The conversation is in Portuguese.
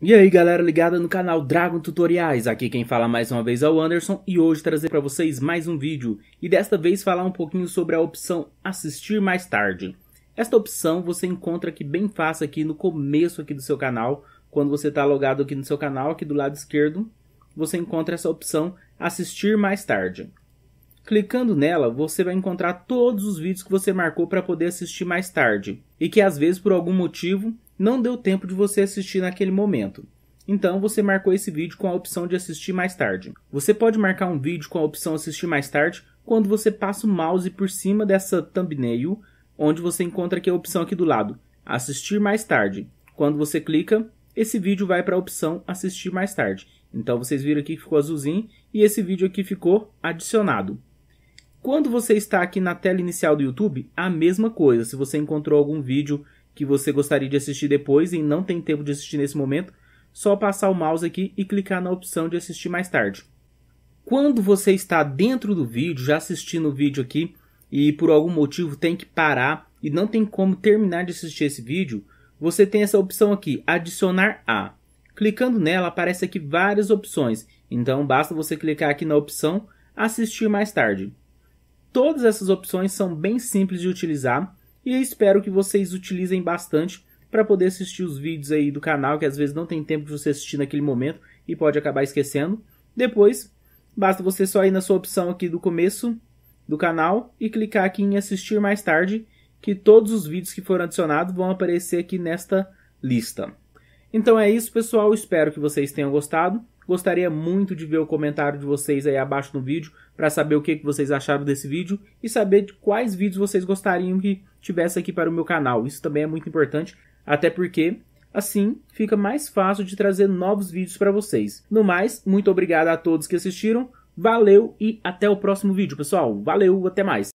E aí galera ligada no canal Dragon Tutoriais, aqui quem fala mais uma vez é o Anderson e hoje trazer para vocês mais um vídeo e desta vez falar um pouquinho sobre a opção assistir mais tarde. Esta opção você encontra aqui bem fácil aqui no começo aqui do seu canal, quando você está logado aqui no seu canal, aqui do lado esquerdo, você encontra essa opção assistir mais tarde. Clicando nela, você vai encontrar todos os vídeos que você marcou para poder assistir mais tarde e que às vezes por algum motivo não deu tempo de você assistir naquele momento. Então você marcou esse vídeo com a opção de assistir mais tarde. Você pode marcar um vídeo com a opção assistir mais tarde quando você passa o mouse por cima dessa thumbnail, onde você encontra aqui a opção aqui do lado, assistir mais tarde. Quando você clica, esse vídeo vai para a opção assistir mais tarde. Então vocês viram aqui que ficou azulzinho e esse vídeo aqui ficou adicionado. Quando você está aqui na tela inicial do YouTube, a mesma coisa. Se você encontrou algum vídeo que você gostaria de assistir depois e não tem tempo de assistir nesse momento, só passar o mouse aqui e clicar na opção de assistir mais tarde. Quando você está dentro do vídeo, já assistindo o vídeo aqui, e por algum motivo tem que parar e não tem como terminar de assistir esse vídeo, você tem essa opção aqui, adicionar a. Clicando nela aparece aqui várias opções, então basta você clicar aqui na opção assistir mais tarde. Todas essas opções são bem simples de utilizar e espero que vocês utilizem bastante para poder assistir os vídeos aí do canal, que às vezes não tem tempo de você assistir naquele momento e pode acabar esquecendo. Depois, basta você só ir na sua opção aqui do começo do canal e clicar aqui em assistir mais tarde, que todos os vídeos que foram adicionados vão aparecer aqui nesta lista. Então é isso, pessoal. Espero que vocês tenham gostado. Gostaria muito de ver o comentário de vocês aí abaixo no vídeo para saber o que vocês acharam desse vídeo e saber de quais vídeos vocês gostariam que tivesse aqui para o meu canal. Isso também é muito importante, até porque assim fica mais fácil de trazer novos vídeos para vocês. No mais, muito obrigado a todos que assistiram, valeu e até o próximo vídeo, pessoal. Valeu, até mais!